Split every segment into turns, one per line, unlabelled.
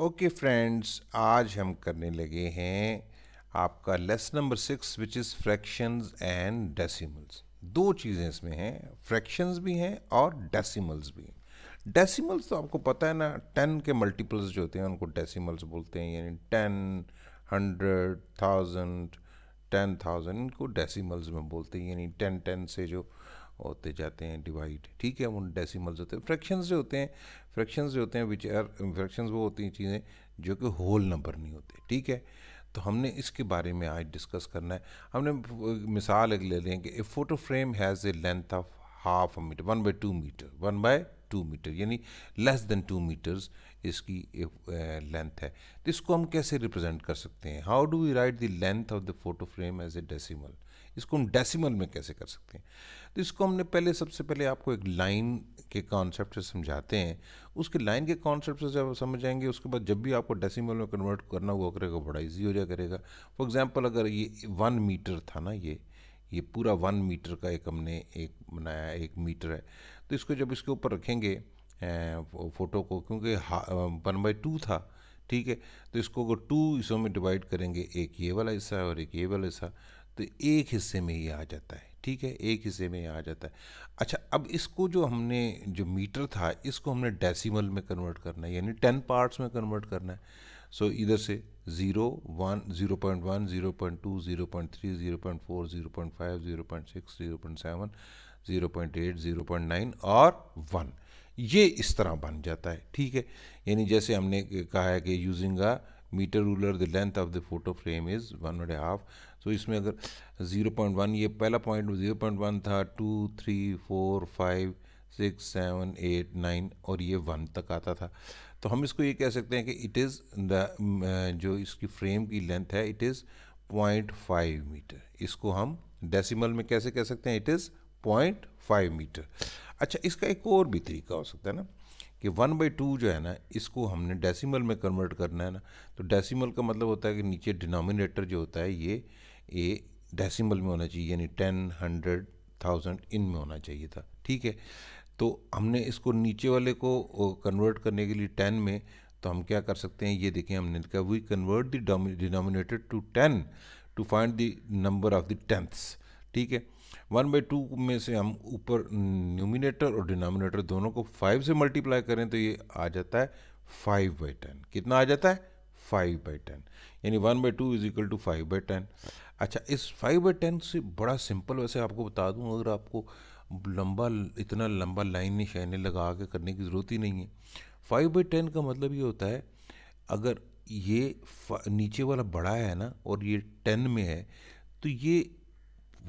Okay friends आज हम करने लगे हैं आपका lesson number six which is fractions and decimals दो चीज़ें इसमें हैं फ्रैक्शंस भी हैं और डेसिमल्स भी डेसिमल्स तो आपको पता है ना टेन के मल्टीपल्स जो होते हैं उनको डेसिमल्स बोलते हैं यानी ten hundred thousand ten thousand इनको डेसिमल्स में बोलते हैं यानी टेन टेन से जो होते जाते हैं डिवाइड ठीक है उन डेसिमल्स होते हैं फ्रैक्शंस जो होते हैं फ्रैक्शंस जो होते हैं विच आर फ्रैक्शंस वो होती हैं चीज़ें जो कि होल नंबर नहीं होते ठीक है तो हमने इसके बारे में आज डिस्कस करना है हमने uh, मिसाल एक ले लें कि a photo frame has a length of half a metre one by two metre one by two metre यानी लेस देन टू मीटर्स इसकी लेंथ uh, है तो इसको हम कैसे रिप्रेजेंट कर सकते हैं how do we write the length of the photo frame as a decimal इसको हम डेसीमल में कैसे कर सकते हैं तो इसको हमने पहले सबसे पहले आपको एक लाइन के कॉन्सेप्ट से समझाते हैं उसके लाइन के कॉन्सेप्ट से जब समझ जाएंगे उसके बाद जब भी आपको डेसिमल में कन्वर्ट करना हुआ करेगा बड़ा इजी हो जाएगा करेगा फॉर एग्ज़ाम्पल अगर ये वन मीटर था ना ये ये पूरा वन मीटर का एक हमने एक बनाया एक मीटर है तो इसको जब इसके ऊपर रखेंगे फ़ोटो को क्योंकि वन बाई टू था ठीक है तो इसको अगर टू हिस्सों में डिवाइड करेंगे एक ये वाला हिस्सा और एक ये वाला हिस्सा तो एक हिस्से में ये आ जाता है ठीक है एक हिस्से में आ जाता है अच्छा अब इसको जो हमने जो मीटर था इसको हमने डेसिमल में कन्वर्ट करना है यानी टेन पार्ट्स में कन्वर्ट करना है सो so, इधर से zero one zero point one zero point two zero point three zero point four zero point five zero point six zero point seven zero point eight zero point nine और one ये इस तरह बन जाता है ठीक है यानी जैसे हमने कहा है कि using a metre ruler the length of the photo frame is one and half so इसमें अगर ज़ीरो पॉइंट वन ये पहला पॉइंट ज़ीरो पॉइंट वन था two three four five six seven eight nine और ये वन तक आता था तो हम इसको ये कह सकते हैं कि इट इज़ द जो इसकी फ्रेम की लेंथ है it is point five metre इसको हम डेसिमल में कैसे कह सकते हैं it is point five metre अच्छा इसका एक और भी तरीका हो सकता है ना कि वन बाई टू जो है ना इसको हमने डेसिमल में कन्वर्ट करना है ना तो डेसिमल का मतलब होता है कि नीचे डिनोमिनेटर जो होता है ये ये डेसिमल में होना चाहिए यानी टेन हंड्रेड थाउजेंड इन में होना चाहिए था ठीक है तो हमने इसको नीचे वाले को कन्वर्ट करने के लिए टेन में तो हम क्या कर सकते हैं ये देखें हमने लिखा we convert the denominator to ten to find the number of the tenths ठीक है वन बाई टू में से हम ऊपर न्यूमिनेटर और डिनोमिनेटर दोनों को फाइव से मल्टीप्लाई करें तो ये आ जाता है फाइव बाई टेन कितना आ जाता है फाइव बाई टेन यानी one by two is equal to five by ten अच्छा इस फाइव बाई टेन से बड़ा सिंपल वैसे आपको बता दूं अगर आपको लंबा इतना लंबा लाइनें शाइने लगा के करने की ज़रूरत ही नहीं है फाइव बाई टेन का मतलब ये होता है अगर ये नीचे वाला बड़ा है ना और ये टेन में है तो ये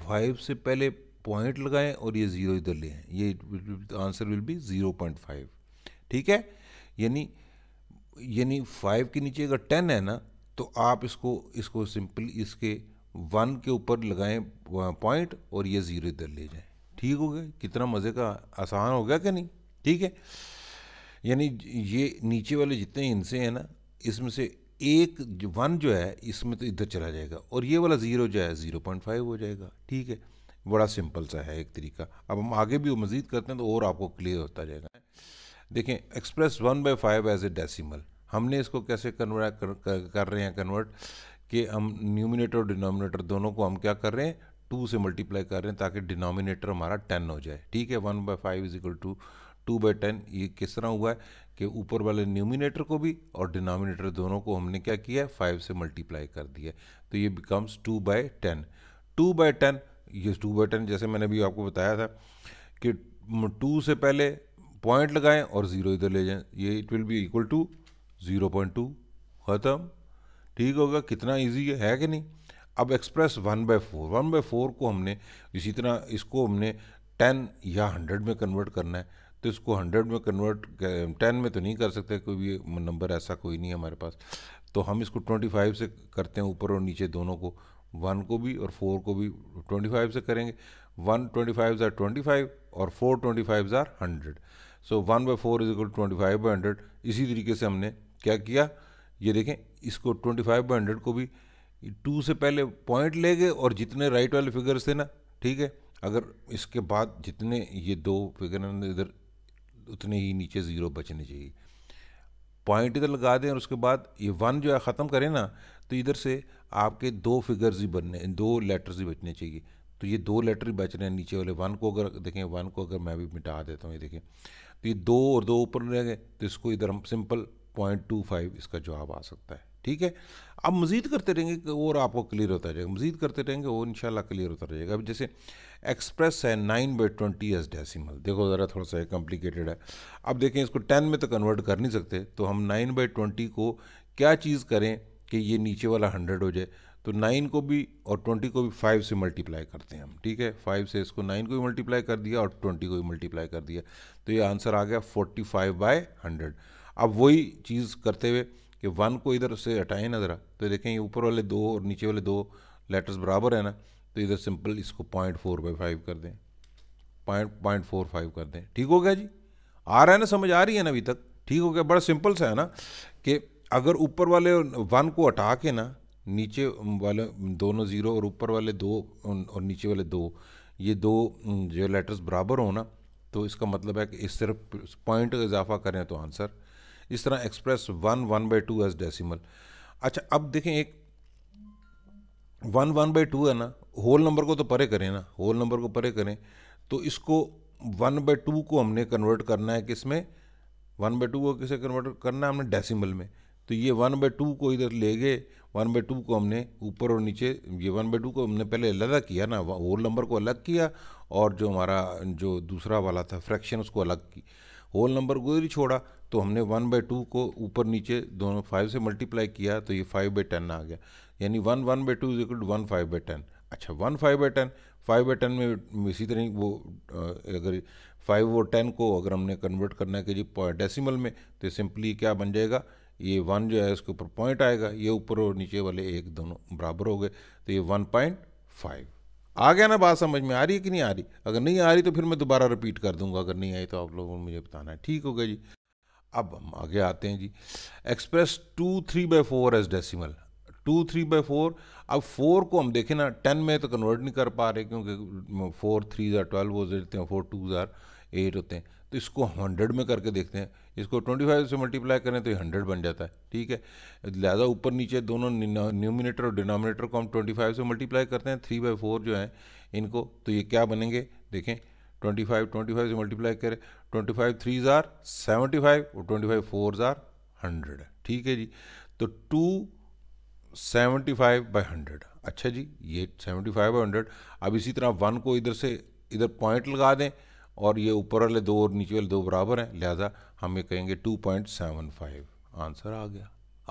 फाइव से पहले पॉइंट लगाएं और ये ज़ीरो इधर लें ये answer will be zero point five ठीक है यानी यानी फाइव के नीचे अगर टेन है ना तो आप इसको इसको सिंपल इसके वन के ऊपर लगाएं पॉइंट और ये ज़ीरो इधर ले जाएं ठीक हो गया कितना मज़े का आसान हो गया कि नहीं ठीक है यानी ये नीचे वाले जितने इनसे हैं ना इसमें से एक वन जो है इसमें तो इधर चला जाएगा और ये वाला ज़ीरो जो है ज़ीरो पॉइंट फाइव हो जाएगा ठीक है बड़ा सिंपल सा है एक तरीका अब हम आगे भी मज़ीद करते हैं तो और आपको क्लियर होता जाएगा देखें express one by five as a decimal हमने इसको कैसे कन्वर्ट कर, कर, कर रहे हैं कन्वर्ट कि हम न्यूमिनेटर और डिनोमिनेटर दोनों को हम क्या कर रहे हैं टू से मल्टीप्लाई कर रहे हैं ताकि डिनोमिनेटर हमारा टेन हो जाए ठीक है one by five is equal to two by ten ये किस तरह हुआ है कि ऊपर वाले न्यूमिनेटर को भी और डिनोमिनेटर दोनों को हमने क्या किया फाइव से मल्टीप्लाई कर दिया तो ये becomes two by ten two by ten ये टू बाई टेन जैसे मैंने अभी आपको बताया था कि टू से पहले पॉइंट लगाएं और ज़ीरो इधर ले जाएं ये it will be equal to zero point two ख़त्म ठीक होगा कितना ईजी है, है कि नहीं अब express one by four one by four को हमने इसी तरह इसको हमने टेन या हंड्रेड में कन्वर्ट करना है तो इसको हंड्रेड में कन्वर्ट टेन में तो नहीं कर सकते कोई भी नंबर ऐसा कोई नहीं है हमारे पास तो हम इसको ट्वेंटी फाइव से करते हैं ऊपर और नीचे दोनों को वन को भी और फोर को भी ट्वेंटी फाइव से करेंगे वन ट्वेंटी फाइव ज़ार ट्वेंटी फाइव और फोर ट्वेंटी फाइव ज़ार hundred so one by four is equal twenty five by hundred इसी तरीके से हमने क्या किया ये देखें इसको ट्वेंटी फाइव बाई हंड्रेड को भी टू से पहले पॉइंट ले गए और जितने राइट वाले फिगर्स थे ना ठीक है अगर इसके बाद जितने ये दो फिगर इधर उतने ही नीचे ज़ीरो बचने चाहिए पॉइंट इधर लगा दें और उसके बाद ये वन जो है ख़त्म करें ना तो इधर से आपके दो फिगर्स ही बनने दो लेटर्स ही बचने चाहिए तो ये दो लेटर ही बच रहे हैं नीचे वाले वन को अगर देखें वन को अगर मैं भी मिटा देता हूँ ये देखें तो ये दो और दो ऊपर रह गए तो इसको इधर हम सिंपल पॉइंट टू फाइव इसका जवाब आ सकता है ठीक है अब मज़ीद करते रहेंगे और आपको क्लियर होता जाएगा मज़ीद करते रहेंगे और इन क्लियर होता रहेगा अब जैसे एक्सप्रेस है nine by twenty as decimal देखो ज़रा थोड़ा सा कॉम्प्लिकेटेड है अब देखें इसको टेन में तो कन्वर्ट कर नहीं सकते तो हम नाइन बाई ट्वेंटी को क्या चीज़ करें कि ये नीचे वाला हंड्रेड हो जाए तो नाइन को भी और ट्वेंटी को भी फाइव से मल्टीप्लाई करते हैं हम ठीक है फाइव से इसको नाइन को भी मल्टीप्लाई कर दिया और ट्वेंटी को भी मल्टीप्लाई कर दिया तो ये आंसर आ गया फोर्टी फाइव बाई हंड्रेड अब वही चीज़ करते हुए कि वन को इधर से हटाएं ना ज़रा तो देखें ये ऊपर वाले दो और नीचे वाले दो लेटर्स बराबर है ना तो इधर सिंपल इसको पॉइंट फोर बाई फाइव कर दें पॉइंट पॉइंट फोर फाइव कर दें ठीक हो गया जी आ रहा है ना समझ आ रही है ना अभी तक ठीक हो गया बड़ा सिंपल सा है ना कि अगर ऊपर वाले वन को हटा के ना नीचे वाले दोनों ज़ीरो और ऊपर वाले दो और नीचे वाले दो ये दो जो लेटर्स बराबर हो ना तो इसका मतलब है कि इस सिर्फ पॉइंट का इजाफा करें तो आंसर इस तरह express one one by two as decimal अच्छा अब देखें एक वन वन बाई टू है ना होल नंबर को तो परे करें ना होल नंबर को परे करें तो इसको वन बाई टू को हमने कन्वर्ट करना है किसमें वन बाई टू को किसे कन्वर्ट करना है हमने डेसिमल में तो ये वन बाई टू को इधर ले गए वन बाई टू को हमने ऊपर और नीचे ये वन बाई टू को हमने पहले अलग किया ना होल नंबर को अलग किया और जो हमारा जो दूसरा वाला था फ्रैक्शन उसको अलग की होल नंबर को ही छोड़ा तो हमने वन बाई टू को ऊपर नीचे दोनों फाइव से मल्टीप्लाई किया तो ये फाइव बाई टेन आ गया यानी one one by two is equal to one five by ten अच्छा one five by ten five by ten में इसी तरह वो अगर फाइव और टेन को अगर हमने कन्वर्ट करना है कि जी डेसिमल में तो सिंपली क्या बन जाएगा ये वन जो है उसके ऊपर पॉइंट आएगा ये ऊपर और नीचे वाले एक दोनों बराबर हो गए तो ये वन पॉइंट फाइव आ गया ना बात समझ में आ रही है कि नहीं आ रही अगर नहीं आ रही तो फिर मैं दोबारा रिपीट कर दूंगा अगर नहीं आई तो आप लोगों को मुझे बताना है ठीक हो गया जी अब हम आगे आते हैं जी express two three by four as decimal two three by four अब फोर को हम देखें ना टेन में तो कन्वर्ट नहीं कर पा रहे क्योंकि फोर थ्री ज़ार ट्वेल्व हो जाते हैं फोर टू ज़ार एट होते हैं तो इसको हंड्रेड में करके देखते हैं इसको ट्वेंटी फाइव से मल्टीप्लाई करें तो ये हंड्रेड बन जाता है ठीक है लिहाजा ऊपर नीचे दोनों न्यूमिनेटर और डिनोमिनेटर को हम ट्वेंटी फाइव से मल्टीप्लाई करते हैं थ्री बाई फोर जो है इनको तो ये क्या बनेंगे देखें ट्वेंटी फाइव ट्वेंटी फाइव से मल्टीप्लाई करें twenty five three are seventy five और ट्वेंटी फाइव फोर ज़ार हंड्रेड ठीक है जी तो two seventy five by hundred अच्छा जी ये सेवेंटी फाइव बाई हंड्रेड अब इसी तरह वन को इधर से इधर पॉइंट लगा दें और ये ऊपर वाले दो और नीचे वाले दो बराबर हैं लिहाजा हम ये कहेंगे two point seven five answer आ गया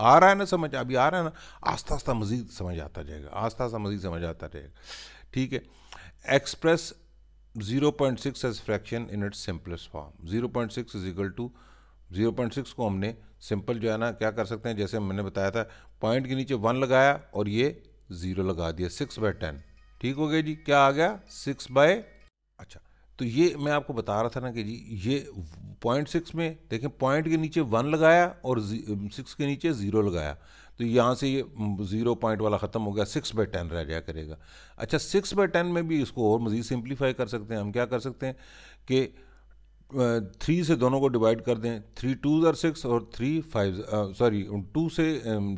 आ रहा है ना समझ अभी आ रहा है ना आस्ता आस्ता मजीद समझ आता जाएगा आस्ता आस्ता मजीद समझ आता जाएगा ठीक है express 0.6 as fraction in its simplest form 0.6 is equal to 0.6 को हमने सिंपल जो है ना क्या कर सकते हैं जैसे मैंने बताया था पॉइंट के नीचे वन लगाया और ये ज़ीरो लगा दिया सिक्स बाय टेन ठीक हो गया जी क्या आ गया सिक्स बाय अच्छा तो ये मैं आपको बता रहा था ना कि जी ये पॉइंट सिक्स में देखें पॉइंट के नीचे वन लगाया और सिक्स um, के नीचे ज़ीरो लगाया तो यहाँ से ये ज़ीरो um, पॉइंट वाला ख़त्म हो गया सिक्स बाई टेन रह जाया करेगा अच्छा सिक्स बाई टेन में भी इसको और मज़ीद सिंप्लीफाई कर सकते हैं हम क्या कर सकते हैं कि थ्री से दोनों को डिवाइड कर दें थ्री टू ज़र सिक्स और थ्री फाइव सॉरी टू से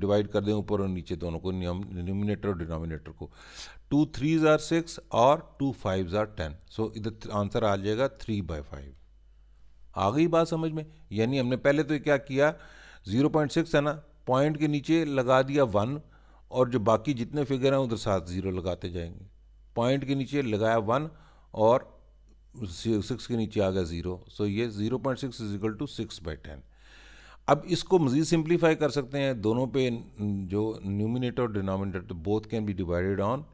डिवाइड कर दें ऊपर और नीचे दोनों को न्यूमिनेटर और डिनोमिनेटर को टू थ्री ज़ार सिक्स और टू फाइव ज़ार टेन सो इधर आंसर आ जाएगा थ्री बाई फाइव आ गई बात समझ में यानी हमने पहले तो क्या किया ज़ीरो पॉइंट सिक्स है ना पॉइंट के नीचे लगा दिया वन और जो बाकी जितने फिगर हैं उधर साथ ज़ीरो लगाते जाएंगे पॉइंट के नीचे लगाया वन और सिक्स के नीचे आ गया ज़ीरो सो ये zero point six is equal to six by ten अब इसको मज़ीद सिंप्लीफाई कर सकते हैं दोनों पे जो न्यूमिनेटर और डिनोमिनेटर तो both can be divided on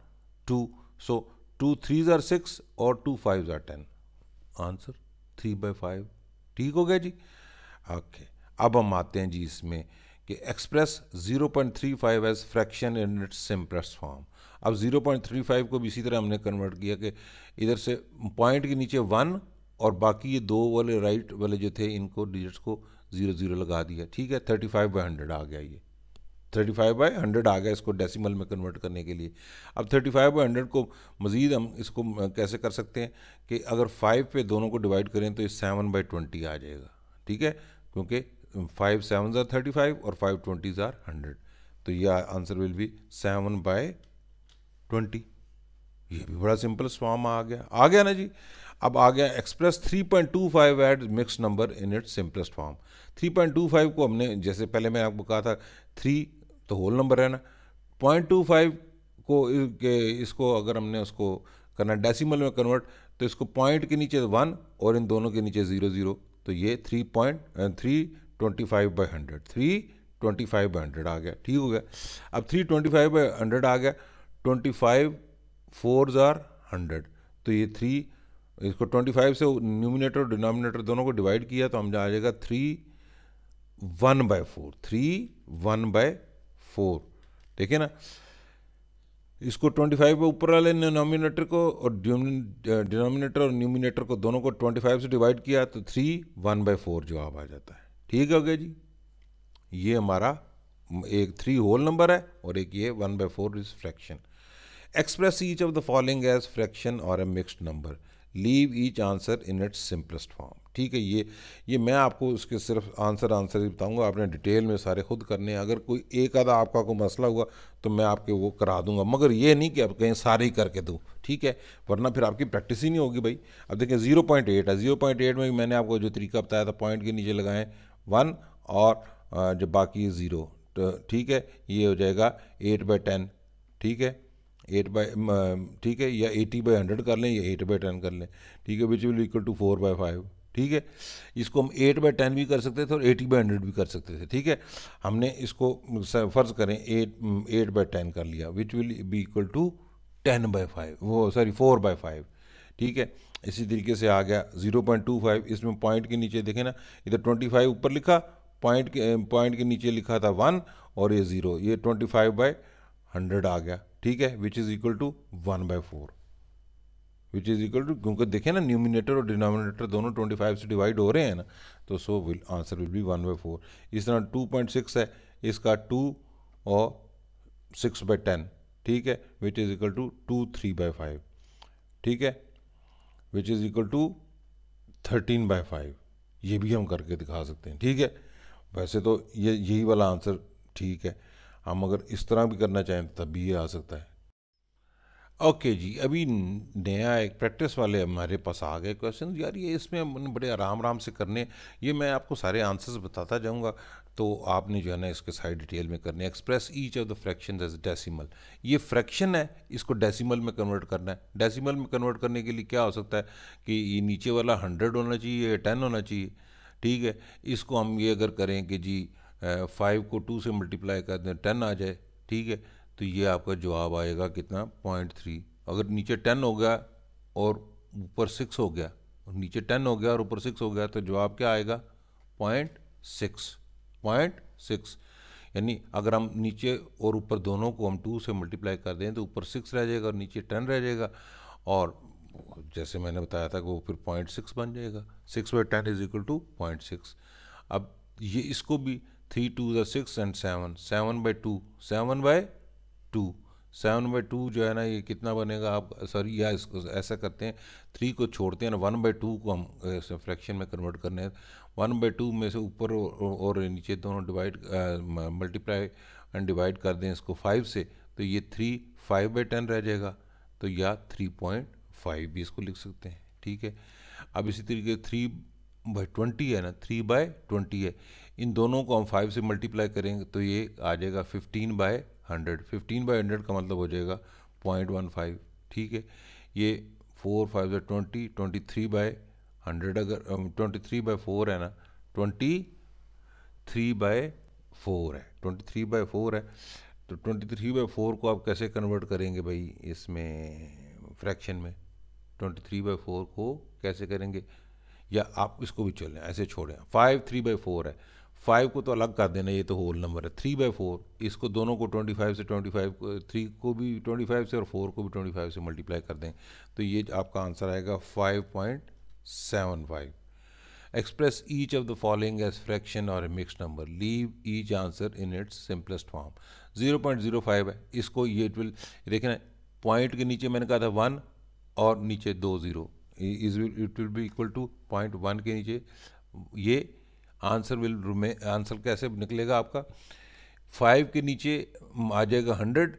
two so two three ज़ार सिक्स और टू फाइव जार ten answer three by five ठीक हो गया जी ओके okay. अब हम आते हैं जी इसमें कि express 0.35 as fraction in its simplest form अब 0.35 को भी इसी तरह हमने कन्वर्ट किया कि इधर से पॉइंट के नीचे वन और बाकी ये दो वाले राइट वाले जो थे इनको डिजिट्स को ज़ीरो ज़ीरो लगा दिया ठीक है थर्टी फाइव बाई हंड्रेड आ गया ये थर्टी फाइव बाई हंड्रेड आ गया इसको डेसिमल में कन्वर्ट करने के लिए अब थर्टी फाइव बाई हंड्रेड को मज़ीद हम इसको कैसे कर सकते हैं कि अगर फाइव पे दोनों को डिवाइड करें तो ये सेवन बाई ट्वेंटी आ जाएगा ठीक है क्योंकि फाइव सेवन ज़ार थर्टी फाइव और फाइव ट्वेंटी ज़ार हंड्रेड तो यह answer will be seven by twenty ये भी बड़ा सिंपल स्वाम आ गया आ गया ना जी अब आ गया express 3.25 point two five at mix number in its simplest form 3.25 को हमने जैसे पहले मैं आपको कहा था थ्री तो होल नंबर है ना पॉइंट टू फाइव को इसको अगर हमने उसको करना डेसिमल में कन्वर्ट तो इसको पॉइंट के नीचे वन और इन दोनों के नीचे ज़ीरो ज़ीरो तो ये three point three twenty five by hundred three twenty five by hundred आ गया ठीक हो गया अब three twenty five by hundred आ गया ट्वेंटी फाइव फोर ज़ार हंड्रेड तो ये थ्री इसको ट्वेंटी फाइव से न्यूमिनेटर और डिनोमिनेटर दोनों को डिवाइड किया तो हम आ जाएगा three one by four three one by four ठीक है ना इसको 25 पे ऊपर वाले डिनोमिनेटर को और डिनोमिनेटर और न्यूमिनेटर को दोनों को 25 से डिवाइड किया तो थ्री वन बाई फोर जवाब आ जाता है ठीक हो गया जी ये हमारा एक थ्री होल नंबर है और एक ये one by four is fraction express each of the following as fraction और a mixed number leave each answer in its simplest form ठीक है ये ये मैं आपको उसके सिर्फ आंसर आंसर ही बताऊंगा आपने डिटेल में सारे खुद करने हैं अगर कोई एक आधा आपका कोई मसला हुआ तो मैं आपके वो करा दूंगा मगर ये नहीं कि आप कहीं सारे ही करके दूँ ठीक है वरना फिर आपकी प्रैक्टिस ही नहीं होगी भाई अब देखें जीरो पॉइंट एट है जीरो पॉइंट एट में मैंने आपको जो तरीका बताया था पॉइंट के नीचे लगाएं वन और जो बाकी ज़ीरो तो ठीक है ये हो जाएगा एट बाई टेन ठीक है एट बाई ठीक है या एटी बाई हंड्रेड कर लें या एट बाई टेन कर लें ठीक है which will equal to four by five ठीक है इसको हम एट बाई टेन भी कर सकते थे और एटी बाई हंड्रेड भी कर सकते थे ठीक है हमने इसको फ़र्ज़ करें एट एट बाई टेन कर लिया which will be equal to ten by five वो सॉरी फोर बाई फाइव ठीक है इसी तरीके से आ गया ज़ीरो पॉइंट टू फाइव इसमें पॉइंट के नीचे देखें ना इधर ट्वेंटी फाइव ऊपर लिखा पॉइंट के पॉइंट के नीचे लिखा था वन और ये ज़ीरो ये ट्वेंटी फाइव बाई हंड्रेड आ गया ठीक है which is equal to one by four which is equal to क्योंकि देखें ना न्यूमिनेटर और डिनोमिनेटर दोनों ट्वेंटी फाइव से डिवाइड हो रहे हैं ना तो so will answer will be one by four इस तरह टू पॉइंट सिक्स है इसका टू और सिक्स बाई टेन ठीक है which is equal to two three by five ठीक है which is equal to thirteen by five ये भी हम करके दिखा सकते हैं ठीक है वैसे तो ये यही वाला आंसर ठीक है हम अगर इस तरह भी करना चाहें तो तब भी ये आ सकता है ओके okay जी अभी नया एक प्रैक्टिस वाले हमारे पास आ गए क्वेश्चन यार ये इसमें बड़े आराम आराम से करने ये मैं आपको सारे आंसर्स बताता जाऊंगा तो आपने जो है ना इसके साइड डिटेल में करने express each of the fraction as decimal ये फ्रैक्शन है इसको डेसिमल में कन्वर्ट करना है डेसिमल में कन्वर्ट करने के लिए क्या हो सकता है कि ये नीचे वाला हंड्रेड होना चाहिए या टेन होना चाहिए ठीक है इसको हम ये अगर करें कि जी फाइव को टू से मल्टीप्लाई कर दें टेन आ जाए ठीक है तो ये आपका जवाब आएगा कितना पॉइंट थ्री अगर नीचे टेन हो गया और ऊपर सिक्स हो गया और नीचे टेन हो गया और ऊपर सिक्स हो गया तो जवाब क्या आएगा पॉइंट सिक्स पॉइंट सिक्स यानी अगर हम नीचे और ऊपर दोनों को हम टू से मल्टीप्लाई कर दें तो ऊपर सिक्स रह जाएगा और नीचे टेन रह जाएगा और जैसे मैंने बताया था कि वो फिर पॉइंट सिक्स बन जाएगा six by ten is equal to point six अब ये इसको भी थ्री टू ज़ा six and seven seven by two seven by two seven by two जो है ना ये कितना बनेगा आप सॉरी या इसको ऐसा करते हैं थ्री को छोड़ते हैं ना वन बाई टू को हम फ्रैक्शन में कन्वर्ट करने हैं वन बाई टू में से ऊपर और नीचे दोनों डिवाइड मल्टीप्लाई एंड डिवाइड कर दें इसको फाइव से तो ये थ्री फाइव बाई टेन रह जाएगा तो या थ्री पॉइंट फाइव भी इसको लिख सकते हैं ठीक है अब इसी तरीके थ्री बाई ट्वेंटी है ना थ्री बाय ट्वेंटी है इन दोनों को हम फाइव से मल्टीप्लाई करेंगे तो ये आ जाएगा fifteen by hundred fifteen by hundred का मतलब हो जाएगा पॉइंट वन फाइव ठीक है ये four five by twenty twenty three by hundred अगर ट्वेंटी थ्री बाई फोर है ना ट्वेंटी थ्री बाय फोर है ट्वेंटी थ्री बाई फोर है तो ट्वेंटी थ्री बाई फोर को आप कैसे कन्वर्ट करेंगे भाई इसमें फ्रैक्शन में ट्वेंटी थ्री बाई फोर को कैसे करेंगे या आप इसको भी चलें ऐसे छोड़ें फाइव थ्री बाई फोर है फाइव को तो अलग कर देना ये तो होल नंबर है थ्री बाई फोर इसको दोनों को ट्वेंटी फाइव से ट्वेंटी फाइव को थ्री को भी ट्वेंटी फाइव से और फोर को भी ट्वेंटी फाइव से मल्टीप्लाई कर दें तो ये आपका आंसर आएगा five point seven five express of the following of fraction और a mix number leave each answer in its simplest form zero point zero five है इसको ये इट विल देखना पॉइंट के नीचे मैंने कहा था वन और नीचे दो zero is it will be equal to point one के नीचे ये आंसर विल रूमे आंसर कैसे निकलेगा आपका फाइव के नीचे आ जाएगा हंड्रेड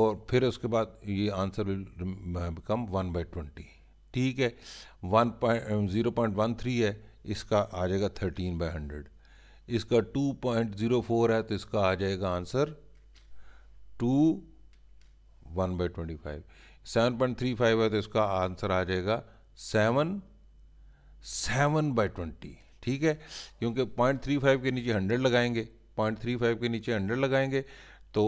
और फिर उसके बाद ये answer will become one by twenty ठीक है one point zero point one three है इसका आ जाएगा थर्टीन बाई हंड्रेड इसका टू पॉइंट ज़ीरो फोर है तो इसका आ जाएगा answer two one by twenty five seven point three five है तो इसका आंसर आ जाएगा सेवन सेवन बाई ट्वेंटी ठीक है क्योंकि पॉइंट थ्री फाइव के नीचे हंड्रेड लगाएंगे पॉइंट थ्री फाइव के नीचे हंड्रेड लगाएंगे तो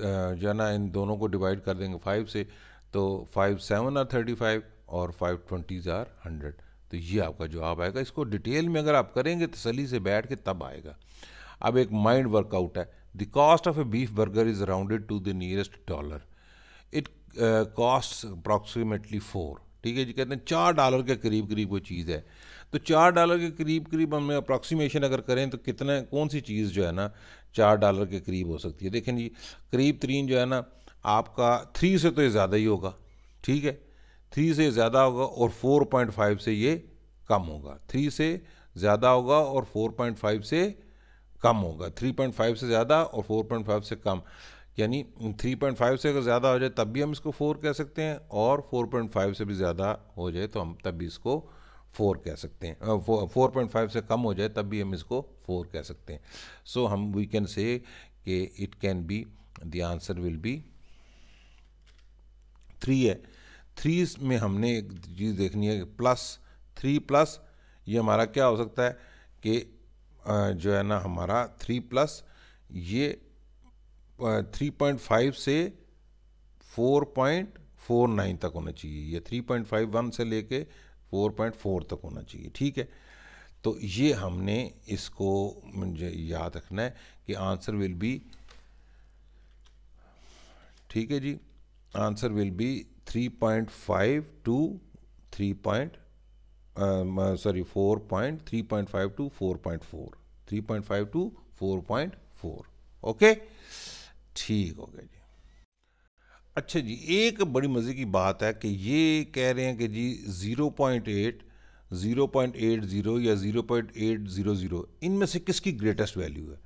जो है ना इन दोनों को डिवाइड कर देंगे फाइव से तो फाइव सेवन और थर्टी फाइव और फाइव ट्वेंटीज़ आर हंड्रेड तो ये आपका जवाब आएगा इसको डिटेल में अगर आप करेंगे तसली तो से बैठ के तब आएगा अब एक माइंड वर्कआउट है the cost of a beef burger is rounded to the nearest dollar it cost approximately four ठीक है जी कहते हैं चार डॉलर के करीब करीब वो चीज़ है तो चार डॉलर के करीब करीब हमें अप्रॉक्सीमेशन अगर करें तो कितना कौन सी चीज़ जो है ना चार डॉलर के करीब हो सकती है देखें जी करीब तरीन जो है ना आपका थ्री से तो ये ज़्यादा ही होगा ठीक है थ्री से ज़्यादा होगा और फोर पॉइंट फाइव से ये कम होगा थ्री से ज़्यादा होगा और फोर पॉइंट फाइव से कम होगा थ्री पॉइंट फाइव से ज़्यादा और फोर पॉइंट फाइव से कम यानी थ्री पॉइंट फाइव से अगर ज़्यादा हो जाए तब भी हम इसको फोर कह सकते हैं और फोर पॉइंट फाइव से भी ज़्यादा हो जाए तो हम तब भी इसको फोर कह सकते हैं फोर पॉइंट फाइव से कम हो जाए तब भी हम इसको फोर कह सकते हैं सो so, हम वी कैन से कि it can be the answer will be three है थ्री में हमने एक चीज़ देखनी है प्लस थ्री प्लस ये हमारा क्या हो सकता है कि जो है ना हमारा थ्री प्लस ये थ्री पॉइंट फाइव से फोर पॉइंट फोर नाइन तक होना चाहिए ये थ्री पॉइंट फाइव वन से लेके फोर पॉइंट फोर तक होना चाहिए ठीक है तो ये हमने इसको मुझे याद रखना है कि आंसर विल बी ठीक है जी answer will be 3.5 to 3. um, uh, sorry 4. to 4.4 3.5 to 4.4 okay ठीक हो गया जी अच्छा जी एक बड़ी मज़े की बात है कि ये कह रहे हैं कि जी 0.8 0.80 या 0.800 इनमें से किसकी ग्रेटेस्ट वैल्यू है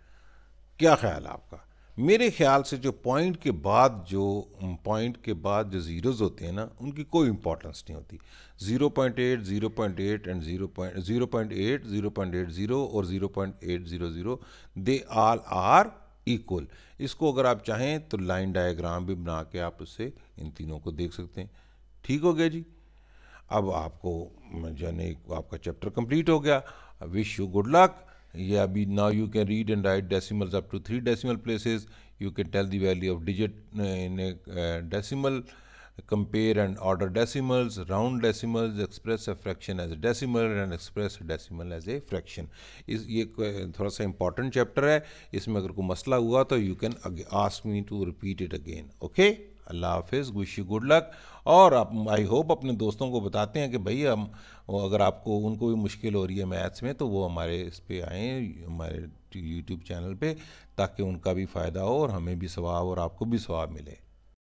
क्या ख्याल है आपका मेरे ख्याल से जो पॉइंट के बाद जो पॉइंट के बाद जो ज़ीरोज़ होते हैं ना उनकी कोई इंपॉर्टेंस नहीं होती zero point eight zero point eight and zero 0.80 zero point eight zero point eight zero और zero point eight zero zero they all are equal इसको अगर आप चाहें तो लाइन डायग्राम भी बना के आप उससे इन तीनों को देख सकते हैं ठीक हो गया जी अब आपको जाने आपका चैप्टर कंप्लीट हो गया wish you good luck yeah we, now you can read and write decimals up to three decimal places you can tell the value of digit in a uh, decimal compare and order decimals round decimals express a fraction as a decimal and express a decimal as a fraction इस ये थोड़ा सा important chapter है इसमें अगर कोई मसला हुआ तो you can ask me to repeat it again okay अल्लाह हाफिज़ गुशी गुड लक और आप आई होप अपने दोस्तों को बताते हैं कि भाई हम अगर आपको उनको भी मुश्किल हो रही है मैथ्स में तो वो हमारे इस पर आएँ हमारे यूट्यूब चैनल पे ताकि उनका भी फ़ायदा हो और हमें भी स्वाब और आपको भी स्वाब मिले